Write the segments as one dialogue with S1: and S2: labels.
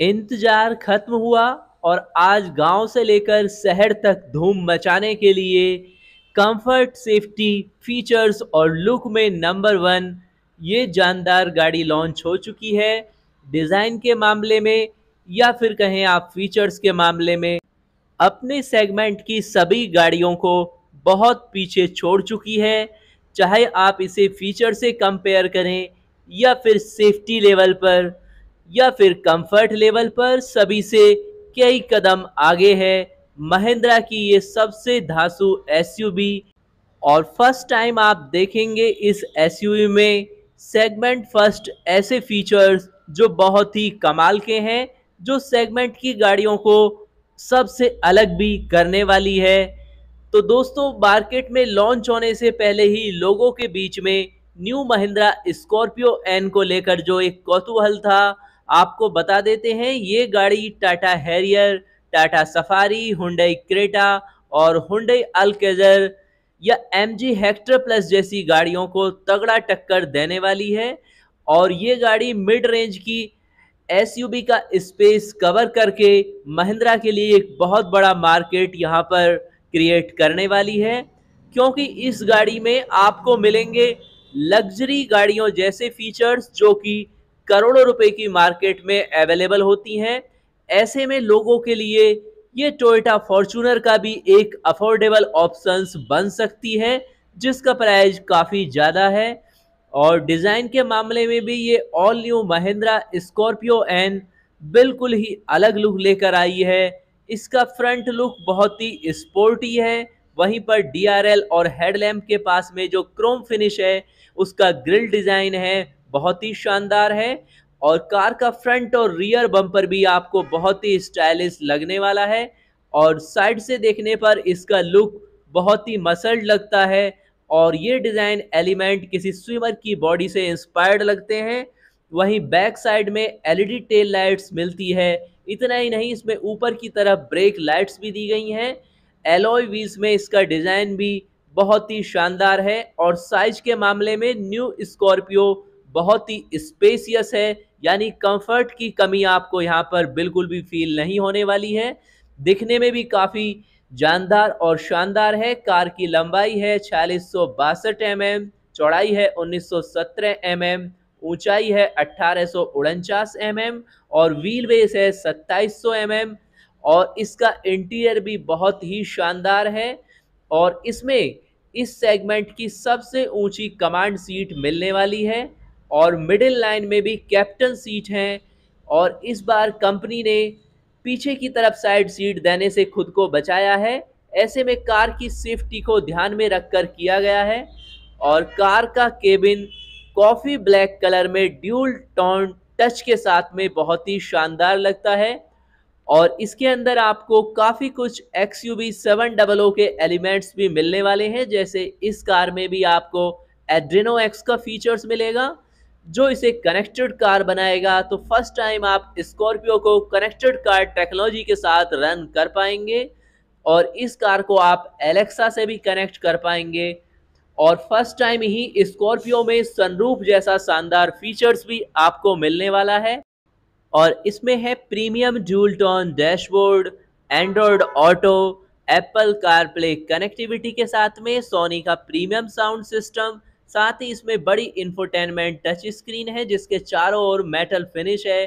S1: इंतजार खत्म हुआ और आज गांव से लेकर शहर तक धूम मचाने के लिए कंफर्ट सेफ्टी फीचर्स और लुक में नंबर वन ये जानदार गाड़ी लॉन्च हो चुकी है डिज़ाइन के मामले में या फिर कहें आप फीचर्स के मामले में अपने सेगमेंट की सभी गाड़ियों को बहुत पीछे छोड़ चुकी है चाहे आप इसे फीचर से कंपेयर करें या फिर सेफ्टी लेवल पर या फिर कंफर्ट लेवल पर सभी से कई कदम आगे है महिंद्रा की ये सबसे धासु एसयूवी और फर्स्ट टाइम आप देखेंगे इस एसयूवी में सेगमेंट फर्स्ट ऐसे फीचर्स जो बहुत ही कमाल के हैं जो सेगमेंट की गाड़ियों को सबसे अलग भी करने वाली है तो दोस्तों मार्केट में लॉन्च होने से पहले ही लोगों के बीच में न्यू महिंद्रा स्कॉर्पियो एन को लेकर जो एक कौतूहल था आपको बता देते हैं ये गाड़ी Tata Harrier Tata Safari Hyundai Creta और हुडई अलकेजर या एम जी हेक्टर प्लस जैसी गाड़ियों को तगड़ा टक्कर देने वाली है और ये गाड़ी मिड रेंज की एस का स्पेस कवर करके महिंद्रा के लिए एक बहुत बड़ा मार्केट यहाँ पर क्रिएट करने वाली है क्योंकि इस गाड़ी में आपको मिलेंगे लग्जरी गाड़ियों जैसे फीचर्स जो कि करोड़ों रुपए की मार्केट में अवेलेबल होती हैं ऐसे में लोगों के लिए ये टोयोटा फॉर्चूनर का भी एक अफोर्डेबल ऑप्शंस बन सकती है जिसका प्राइस काफ़ी ज़्यादा है और डिज़ाइन के मामले में भी ये all new Mahindra Scorpio N बिल्कुल ही अलग लुक लेकर आई है इसका फ्रंट लुक बहुत ही स्पोर्टी है वहीं पर डीआरएल और हेडलैम्प के पास में जो क्रोम फिनिश है उसका ग्रिल डिज़ाइन है बहुत ही शानदार है और कार का फ्रंट और रियर बम्पर भी आपको बहुत ही स्टाइलिश लगने वाला है और साइड से देखने पर इसका लुक बहुत ही मसल्ड लगता है और ये डिज़ाइन एलिमेंट किसी स्विमर की बॉडी से इंस्पायर्ड लगते हैं वहीं बैक साइड में एलईडी टेल लाइट्स मिलती है इतना ही नहीं इसमें ऊपर की तरफ ब्रेक लाइट्स भी दी गई हैं एलोई व्हील्स में इसका डिज़ाइन भी बहुत ही शानदार है और साइज के मामले में न्यू स्कॉर्पियो बहुत ही स्पेसियस है यानी कंफर्ट की कमी आपको यहाँ पर बिल्कुल भी फील नहीं होने वाली है दिखने में भी काफ़ी जानदार और शानदार है कार की लंबाई है छियालीस सौ बासठ एम एम चौड़ाई है उन्नीस सौ सत्रह एम एम ऊंचाई है अट्ठारह सौ उनचास एम एम और व्हील बेस है सत्ताईस सौ एम एम और इसका इंटीरियर भी बहुत ही शानदार है और इसमें इस सेगमेंट की सबसे ऊंची कमांड सीट मिलने वाली है और मिडिल लाइन में भी कैप्टन सीट है और इस बार कंपनी ने पीछे की तरफ साइड सीट देने से खुद को बचाया है ऐसे में कार की सेफ्टी को ध्यान में रखकर किया गया है और कार का केबिन कॉफ़ी ब्लैक कलर में ड्यूल टॉन टच के साथ में बहुत ही शानदार लगता है और इसके अंदर आपको काफ़ी कुछ X U V seven double O के एलिमेंट्स भी मिलने वाले हैं जैसे इस कार में भी आपको एड्रेनो एक्स का फीचर्स मिलेगा जो इसे कनेक्टेड कार बनाएगा तो फर्स्ट टाइम आप स्कॉर्पियो को कनेक्टेड कार टेक्नोलॉजी के साथ रन कर पाएंगे और इस कार को आप एलेक्सा से भी कनेक्ट कर पाएंगे और फर्स्ट टाइम ही स्कॉर्पियो में सनरूफ जैसा शानदार फीचर्स भी आपको मिलने वाला है और इसमें है premium dual tone dashboard Android Auto Apple CarPlay connectivity के साथ में सोनी का प्रीमियम साउंड सिस्टम साथ ही इसमें बड़ी इंफोटेनमेंट टच स्क्रीन है जिसके चारों ओर मेटल फिनिश है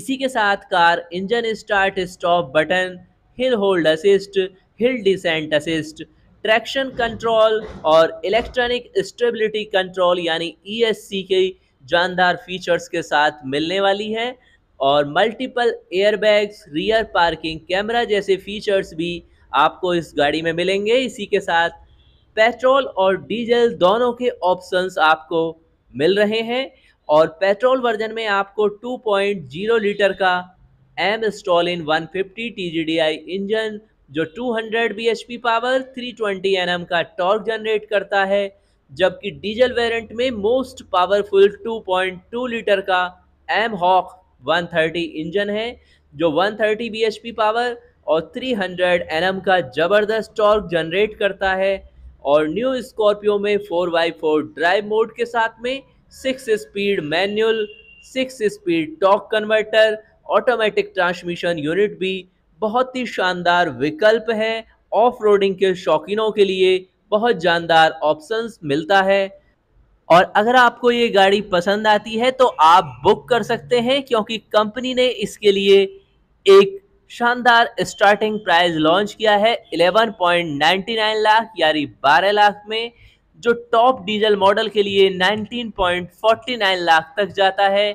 S1: इसी के साथ car engine start stop button hill hold assist hill descent assist traction control और इलेक्ट्रॉनिक स्टेबिलिटी कंट्रोल यानी ई e के जानदार फीचर्स के साथ मिलने वाली है और multiple airbags rear parking camera जैसे फीचर्स भी आपको इस गाड़ी में मिलेंगे इसी के साथ पेट्रोल और डीजल दोनों के ऑप्शंस आपको मिल रहे हैं और पेट्रोल वर्जन में आपको 2.0 लीटर का एम स्टॉल इन वन फिफ्टी इंजन जो 200 bhp पावर 320 nm का टॉर्क जनरेट करता है जबकि डीजल वेरिएंट में मोस्ट पावरफुल 2.2 लीटर का एम हॉक 130 इंजन है जो 130 bhp पावर और 300 nm का ज़बरदस्त टॉर्क जनरेट करता है और न्यू स्कॉर्पियो में four by four drive mode के साथ में six speed manual six speed torque converter automatic transmission unit भी बहुत ही शानदार विकल्प है ऑफ रोडिंग के शौकीनों के लिए बहुत जानदार ऑप्शंस मिलता है और अगर आपको ये गाड़ी पसंद आती है तो आप बुक कर सकते हैं क्योंकि कंपनी ने इसके लिए एक शानदार स्टार्टिंग प्राइस लॉन्च किया है 11.99 लाख यानी 12 लाख में जो टॉप डीजल मॉडल के लिए 19.49 लाख तक जाता है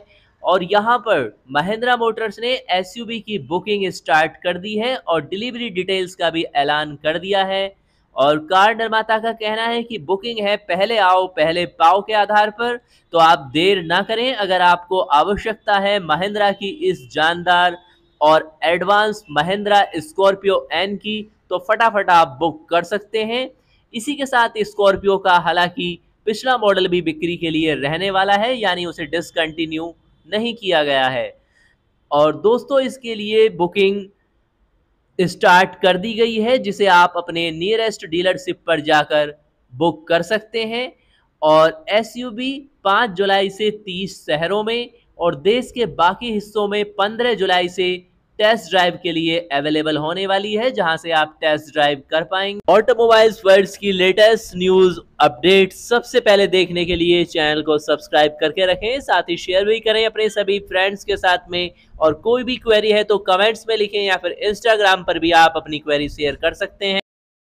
S1: और यहाँ पर महिंद्रा मोटर्स ने एसयूवी की बुकिंग स्टार्ट कर दी है और डिलीवरी डिटेल्स का भी ऐलान कर दिया है और कार निर्माता का कहना है कि बुकिंग है पहले आओ पहले पाओ के आधार पर तो आप देर ना करें अगर आपको आवश्यकता है महिंद्रा की इस जानदार और एडवांस महिंद्रा स्कॉर्पियो एन की तो फटाफट आप बुक कर सकते हैं इसी के साथ स्कॉर्पियो का हालांकि पिछला मॉडल भी बिक्री के लिए रहने वाला है यानी उसे डिसकंटिन्यू नहीं किया गया है और दोस्तों इसके लिए बुकिंग स्टार्ट कर दी गई है जिसे आप अपने नियरेस्ट डीलरशिप पर जाकर बुक कर सकते हैं और एस यू बी पाँच जुलाई से तीस शहरों में और देश के बाकी हिस्सों में पंद्रह जुलाई से टेस्ट ड्राइव के लिए अवेलेबल होने वाली है जहां से आप टेस्ट ड्राइव कर पाएंगे ऑटोमोबाइल्स वर्ल्ड की लेटेस्ट न्यूज अपडेट सबसे पहले देखने के लिए चैनल को सब्सक्राइब करके रखें साथ ही शेयर भी करें अपने सभी फ्रेंड्स के साथ में और कोई भी क्वेरी है तो कमेंट्स में लिखें या फिर इंस्टाग्राम पर भी आप अपनी क्वेरी शेयर कर सकते हैं